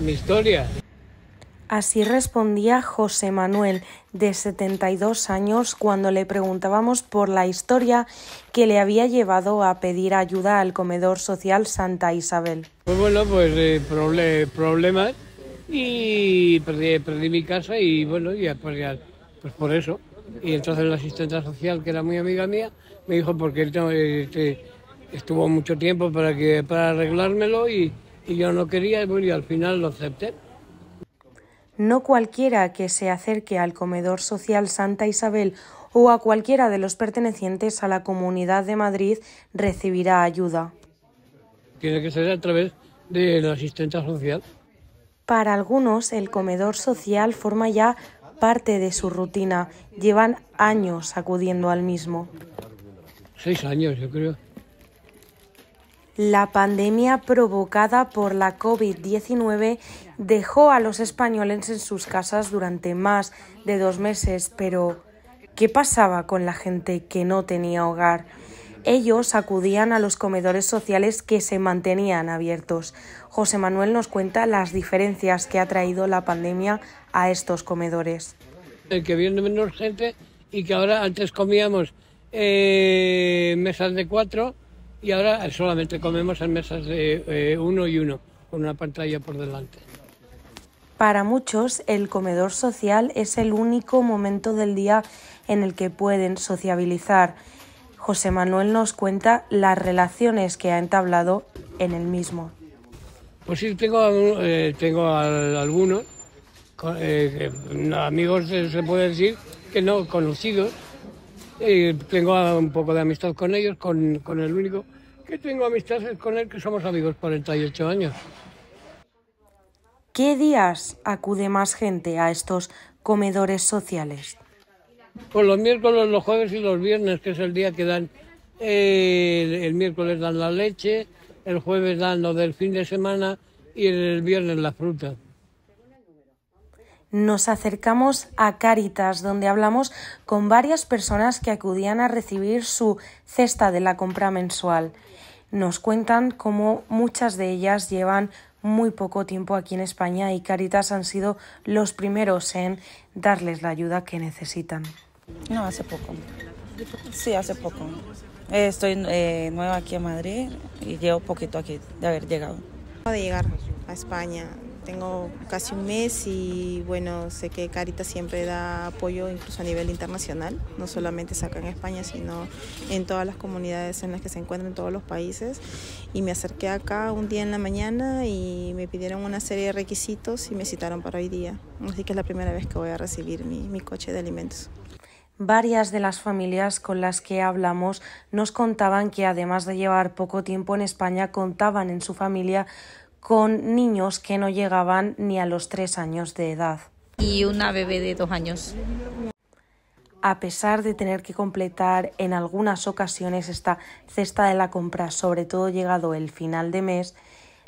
mi historia. Así respondía José Manuel, de 72 años, cuando le preguntábamos por la historia que le había llevado a pedir ayuda al comedor social Santa Isabel. Pues bueno, pues eh, problemas y perdí, perdí, mi casa y bueno, ya, pues, pues por eso. Y entonces la asistente social, que era muy amiga mía, me dijo porque este, estuvo mucho tiempo para, que, para arreglármelo y y yo no quería, y al final lo acepté. No cualquiera que se acerque al comedor social Santa Isabel o a cualquiera de los pertenecientes a la Comunidad de Madrid recibirá ayuda. Tiene que ser a través de la asistencia social. Para algunos, el comedor social forma ya parte de su rutina. Llevan años acudiendo al mismo. Seis años, yo creo. La pandemia provocada por la COVID-19 dejó a los españoles en sus casas durante más de dos meses, pero ¿qué pasaba con la gente que no tenía hogar? Ellos acudían a los comedores sociales que se mantenían abiertos. José Manuel nos cuenta las diferencias que ha traído la pandemia a estos comedores. El eh, que viene menos gente y que ahora antes comíamos eh, mesas de cuatro, y ahora solamente comemos en mesas de eh, uno y uno, con una pantalla por delante. Para muchos, el comedor social es el único momento del día en el que pueden sociabilizar. José Manuel nos cuenta las relaciones que ha entablado en el mismo. Pues sí, tengo, eh, tengo algunos eh, mm, amigos, se puede decir, que no conocidos, y tengo un poco de amistad con ellos, con, el único que tengo amistad es con él, que somos amigos 48 años. ¿Qué días acude más gente a estos comedores sociales? Pues los miércoles, los jueves y los viernes, que es el día que dan. el, el miércoles dan la leche, el jueves dan lo del fin de semana y el viernes la fruta nos acercamos a Cáritas, donde hablamos con varias personas que acudían a recibir su cesta de la compra mensual. Nos cuentan cómo muchas de ellas llevan muy poco tiempo aquí en España y Cáritas han sido los primeros en darles la ayuda que necesitan. No, hace poco. Sí, hace poco. Eh, estoy eh, nueva aquí en Madrid y llevo poquito aquí de haber llegado. De llegar a España, tengo casi un mes y bueno, sé que Caritas siempre da apoyo incluso a nivel internacional, no solamente es acá en España, sino en todas las comunidades en las que se encuentran en todos los países. Y me acerqué acá un día en la mañana y me pidieron una serie de requisitos y me citaron para hoy día. Así que es la primera vez que voy a recibir mi, mi coche de alimentos. Varias de las familias con las que hablamos nos contaban que además de llevar poco tiempo en España, contaban en su familia con niños que no llegaban ni a los tres años de edad. Y una bebé de dos años. A pesar de tener que completar en algunas ocasiones esta cesta de la compra, sobre todo llegado el final de mes,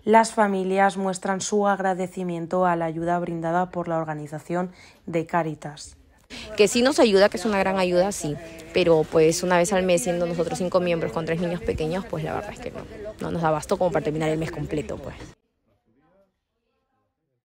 las familias muestran su agradecimiento a la ayuda brindada por la organización de Caritas. Que sí nos ayuda, que es una gran ayuda, sí, pero pues una vez al mes, siendo nosotros cinco miembros con tres niños pequeños, pues la verdad es que no, no nos da abasto como para terminar el mes completo. pues.